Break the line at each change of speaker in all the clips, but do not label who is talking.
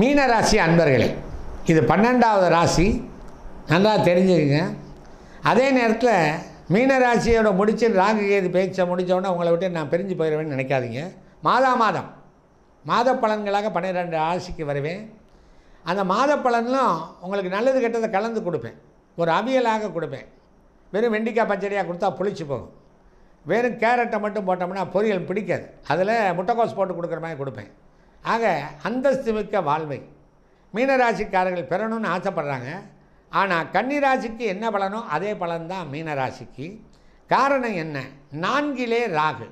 மீனராசி அன்பர்களே இது பன்னெண்டாவது ராசி நல்லா தெரிஞ்சுக்குங்க அதே நேரத்தில் மீனராசியோட முடிச்சு ராகு கேது பேச்சை முடித்தவொடனே உங்களை விட்டு நான் பிரிஞ்சு போயிடுவேன்னு நினைக்காதீங்க மாதா மாதம் மாத பலன்களாக பன்னிரெண்டு ராசிக்கு வருவேன் அந்த மாத பலன்லாம் உங்களுக்கு நல்லது கெட்டதை கலந்து கொடுப்பேன் ஒரு அவியலாக கொடுப்பேன் வெறும் வெண்டிக்காய் பச்சடியாக கொடுத்தா புளிச்சு போகும் வெறும் கேரட்டை மட்டும் போட்டோம்னா பொரியல் பிடிக்காது அதில் முட்டைக்கோஸ் போட்டு கொடுக்குற மாதிரி கொடுப்பேன் ஆக அந்தஸ்து மிக்க வாழ்வை மீனராசிக்காரர்கள் பெறணும்னு ஆசைப்பட்றாங்க ஆனால் கன்னிராசிக்கு என்ன பலனோ அதே பலன்தான் மீனராசிக்கு காரணம் என்ன நான்கிலே ராகு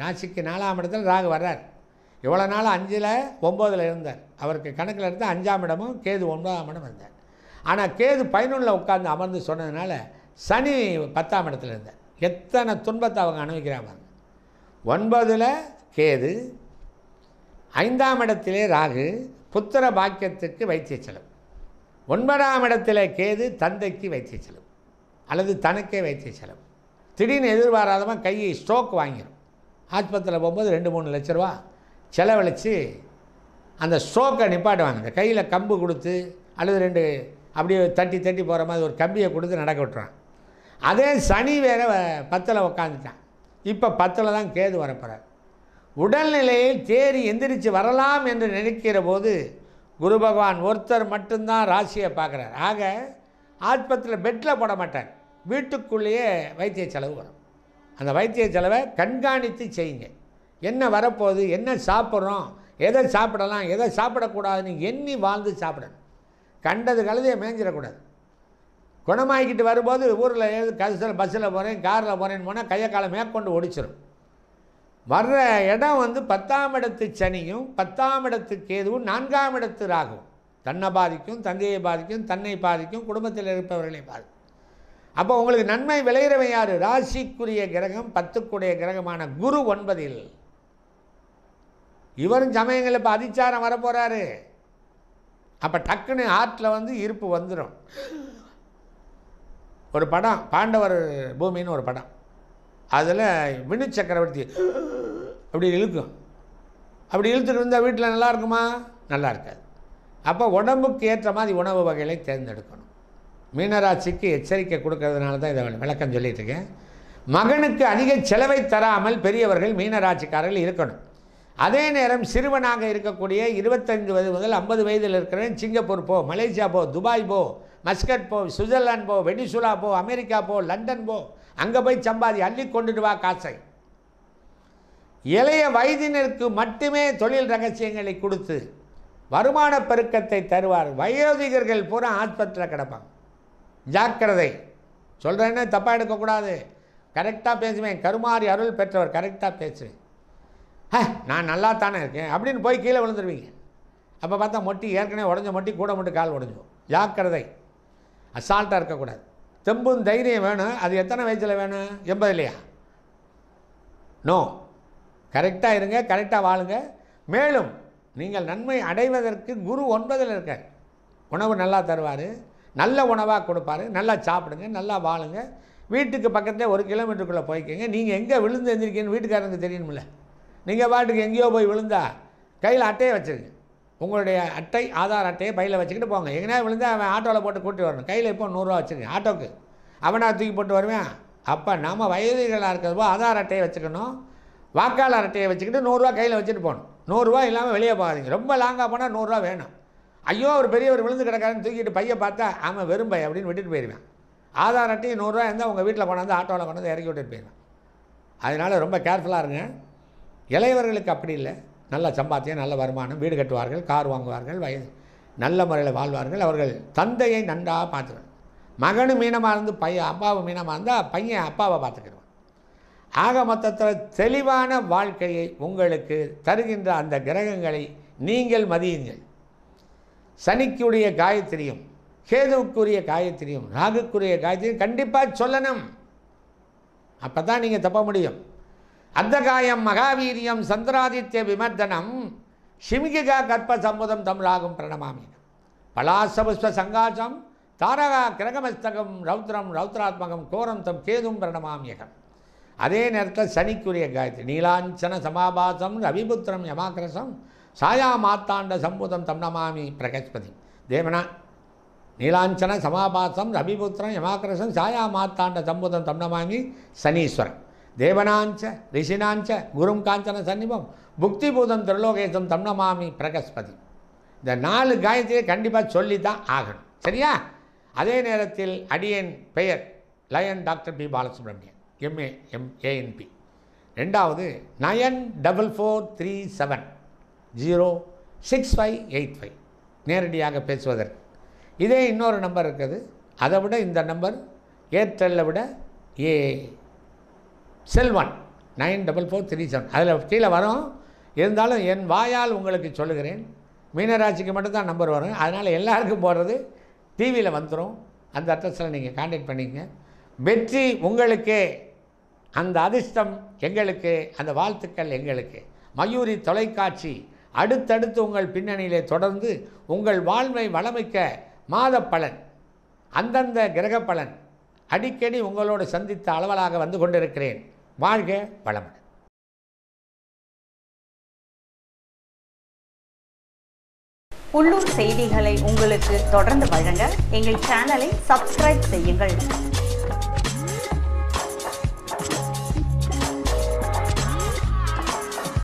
ராசிக்கு நாலாம் இடத்தில் ராகு வர்றார் இவ்வளோ நாள் அஞ்சில் ஒம்போதில் இருந்தார் அவருக்கு கணக்கில் எடுத்து அஞ்சாம் இடமும் கேது ஒன்பதாம் இடம் இருந்தார் ஆனால் கேது பதினொன்றில் உட்காந்து அமர்ந்து சொன்னதுனால சனி பத்தாம் இடத்துல இருந்தார் எத்தனை துன்பத்தை அவங்க அனுபவிக்கிறாங்க ஒன்பதில் கேது ஐந்தாம் இடத்திலே ராகு புத்திர பாக்கியத்துக்கு வைத்திய செலவு ஒன்பதாம் இடத்தில் கேது தந்தைக்கு வைத்திய செலவு அல்லது தனக்கே வைத்திய செலவு திடீர்னு எதிர்பாராதவன் கையை ஸ்ட்ரோக் வாங்கிடும் ஆஸ்பத்திரியில் போகும்போது ரெண்டு மூணு லட்ச ரூபா செலவழித்து அந்த ஸ்ட்ரோக்கை நிப்பாட்டுவாங்க அந்த கையில் கம்பு கொடுத்து அல்லது ரெண்டு அப்படியே தட்டி தட்டி போகிற மாதிரி ஒரு கம்பியை கொடுத்து நடக்க விட்டுறான் அதே சனி வேறு பத்தில் உக்காந்துட்டான் இப்போ பத்தில் தான் கேது வரப்போகிறார் உடல்நிலையில் தேறி எந்திரிச்சு வரலாம் என்று நினைக்கிற போது குரு பகவான் ஒருத்தர் மட்டும்தான் ராசியை பார்க்குறார் ஆக ஆஸ்பத்திரியில் பெட்டில் போட மாட்டார் வீட்டுக்குள்ளேயே வைத்திய செலவு வரும் அந்த வைத்திய செலவை கண்காணித்து செய்யுங்க என்ன வரப்போகுது என்ன சாப்பிட்றோம் எதை சாப்பிடலாம் எதை சாப்பிடக்கூடாதுன்னு எண்ணி வாழ்ந்து சாப்பிடணும் கண்டது கழுதையை மேஞ்சிடக்கூடாது குணமாகிக்கிட்டு வரும்போது ஊரில் ஏதாவது கசல் பஸ்ஸில் போகிறேன் காரில் போகிறேன்னு போனால் கையை காலை மேற்கொண்டு ஒடிச்சிடும் வர்ற இடம் வந்து பத்தாம் இடத்து சனியும் பத்தாம் இடத்து கேதுவும் நான்காம் இடத்து ராகும் தன்னை பாதிக்கும் தந்தையை பாதிக்கும் தன்னை பாதிக்கும் குடும்பத்தில் இருப்பவர்களை பாதிக்கும் அப்போ உங்களுக்கு நன்மை விளையிறவன் யார் ராசிக்குரிய கிரகம் பத்துக்குடைய கிரகமான குரு ஒன்பதில் இவரும் சமயங்களில் இப்போ அதிச்சாரம் வரப்போகிறாரு அப்போ டக்குன்னு ஆற்றில் வந்து இருப்பு வந்துடும் ஒரு படம் பாண்டவர் பூமின்னு ஒரு படம் அதில் வினு சக்கரவர்த்தி அப்படி இழுக்கும் அப்படி இழுத்துட்டு இருந்தால் வீட்டில் நல்லா இருக்குமா நல்லா இருக்காது அப்போ உடம்புக்கு ஏற்ற மாதிரி உணவு வகைகளை தேர்ந்தெடுக்கணும் மீனராசிக்கு எச்சரிக்கை கொடுக்கறதுனால தான் இதை விளக்கம் சொல்லிட்டுருக்கேன் மகனுக்கு அதிக செலவை தராமல் பெரியவர்கள் மீனராட்சிக்காரர்கள் இருக்கணும் அதே நேரம் சிறுவனாக இருக்கக்கூடிய இருபத்தஞ்சு வயது முதல் ஐம்பது வயதில் இருக்கிறவன் சிங்கப்பூர் போ மலேசியா போ துபாய் போ மஸ்கட் போ சுவிட்சர்லாந்து போ வெனிசுலா போ அமெரிக்கா போ லண்டன் போ அங்கே போய் சம்பாதி அள்ளி கொண்டுட்டு வா காசை இளைய வயதினருக்கு மட்டுமே தொழில் ரகசியங்களை கொடுத்து வருமான பெருக்கத்தை தருவார் வயோதிகர்கள் பூரா ஆஸ்பத்திரியில் கிடப்பாங்க ஜாக்கிரதை சொல்கிறேன்னு தப்பாக எடுக்கக்கூடாது கரெக்டாக பேசுவேன் கருமாறி அருள் பெற்றவர் கரெக்டாக பேசுவேன் நான் நல்லா தானே இருக்கேன் அப்படின்னு போய் கீழே விழுந்துருவீங்க அப்போ பார்த்தா மொட்டி ஏற்கனவே உடஞ்ச மொட்டி கூட மட்டும் கால் உடஞ்சோம் ஜாக்கிரதை அசால்ட்டாக இருக்கக்கூடாது தெம்பும் தைரியம் வேணும் அது எத்தனை வயசில் வேணும் எண்பது இல்லையா நோ கரெக்டாக இருங்க கரெக்டாக வாழுங்க மேலும் நீங்கள் நன்மை அடைவதற்கு குரு ஒன்பதில் இருக்க உணவு நல்லா தருவார் நல்ல உணவாக கொடுப்பார் நல்லா சாப்பிடுங்க நல்லா வாழுங்க வீட்டுக்கு பக்கத்தில் ஒரு கிலோமீட்டருக்குள்ளே போய்க்கோங்க நீங்கள் எங்கே விழுந்து எழுந்திருக்கீங்கன்னு வீட்டுக்காரங்க தெரியணுமில்ல நீங்கள் பாட்டுக்கு எங்கேயோ போய் விழுந்தா கையில் அட்டையை வச்சுருங்க உங்களுடைய அட்டை ஆதார் அட்டையை பையில் வச்சுக்கிட்டு போங்க எங்கேனா விழுந்தா அவன் ஆட்டோவில் போட்டு கூட்டி வரணும் கையில் இப்போ நூறுரூவா வச்சுருங்க ஆட்டோக்கு அவனாக தூக்கி போட்டு வருவேன் அப்போ நம்ம வயதுகளாக இருக்கிறப்போ ஆதார் அட்டையை வச்சுக்கணும் வாக்காளர் அட்டையை வச்சுக்கிட்டு நூறுரூவா கையில் வச்சுட்டு போகணும் நூறுரூவா இல்லாமல் வெளியே போகாதீங்க ரொம்ப லாங்காக போனால் நூறுரூவா வேணும் ஐயோ அவர் பெரியவர் விழுந்து கிடக்காருன்னு தூக்கிட்டு பையன் பார்த்தா ஆமாம் வெறும் பை அப்படின்னு விட்டுட்டு போயிடுவேன் ஆதார் அட்டையும் நூறுரூவா இருந்தால் உங்கள் வீட்டில் கொண்டாந்து ஆட்டோவில் கொண்டாந்து இறக்கி விட்டுட்டு போயிடுவேன் அதனால் ரொம்ப கேர்ஃபுல்லாக இருங்க இளையவர்களுக்கு அப்படி இல்லை நல்ல சம்பாத்தியம் நல்ல வருமானம் வீடு கட்டுவார்கள் கார் வாங்குவார்கள் வயது நல்ல முறையில் வாழ்வார்கள் அவர்கள் தந்தையை நன்றாக பார்த்துக்கணும் மகனும் மீனமாக இருந்து பையன் அப்பாவும் மீனமாக இருந்தால் பையன் அப்பாவை பார்த்துக்கணும் ஆக மொத்தத்தில் தெளிவான வாழ்க்கையை உங்களுக்கு தருகின்ற அந்த கிரகங்களை நீங்கள் மதியுங்கள் சனிக்குரிய காயத்திரியும் கேதுவுக்குரிய காயத்திரியும் ராகுக்குரிய காயத்திரியும் கண்டிப்பாக சொல்லணும் அப்போ தான் நீங்கள் தப்ப முடியும் அந்த காயம் மகாவீரியம் சந்திராதித்ய விமர்தனம் ஷிமிகா கற்ப சம்பதம் தமிழாகும் பிரணமாமி பலாசபுஷ்ப சங்காசம் தாரகா கிரகமஸ்தகம் ரௌத்ரம் ரௌத்ராத்மகம் கோரம் தம் கேதும் பிரணமாமியகம் அதே நேரத்தில் சனிக்குரிய காயத்ரி நீலாஞ்சன சமாபாசம் ரவிபுத்திரம் யமாக்கிரசம் சாயா மாத்தாண்ட சம்பூதம் தம்னமாமி பிரகஸ்பதி தேவனா நீலாஞ்சன சமாபாசம் ரவிபுத்திரம் யமாக்கிரசம் சாயா மாத்தாண்ட சம்பூதம் தம்னமாமி சனீஸ்வரன் தேவனாஞ்ச ரிஷினாஞ்ச குரும் காஞ்சன சன்னிபம் புக்திபூதம் திருலோகேசம் தம்னமாமி பிரகஸ்பதி இந்த நாலு காயத்ரியை கண்டிப்பாக சொல்லி தான் ஆகணும் சரியா அதே நேரத்தில் அடியன் பெயர் lion doctor P Balasubramanian M A M A N P ரெண்டாவது nine double four three seven zero six five eight five நேரடியாக பேசுவதற்கு இதே இன்னொரு நம்பர் இருக்குது அதை விட இந்த நம்பர் ஏர்டெல்லை விட ஏ செல்வன் nine double four three seven அதில் கீழே வரும் இருந்தாலும் என் வாயால் உங்களுக்கு சொல்லுகிறேன் மீனராசிக்கு மட்டும்தான் நம்பர் வரும் அதனால் எல்லாருக்கும் போடுறது டிவியில் வந்துடும் அந்த அட்ரஸில் நீங்கள் காண்டாக்ட் பண்ணிக்கங்க வெற்றி உங்களுக்கே அந்த அதிர்ஷ்டம் எங்களுக்கு அந்த வாழ்த்துக்கள் எங்களுக்கு மயூரி தொலைக்காட்சி அடுத்தடுத்து உங்கள் பின்னணியிலே தொடர்ந்து உங்கள் வாழ்வை வளமிக்க மாத பலன் அந்தந்த கிரக பலன் அடிக்கடி உங்களோடு சந்தித்த அளவலாக வந்து கொண்டிருக்கிறேன் வாழ்க வளமுடன் உள்ளூர் செய்திகளை உங்களுக்கு தொடர்ந்து எங்கள் சேனலை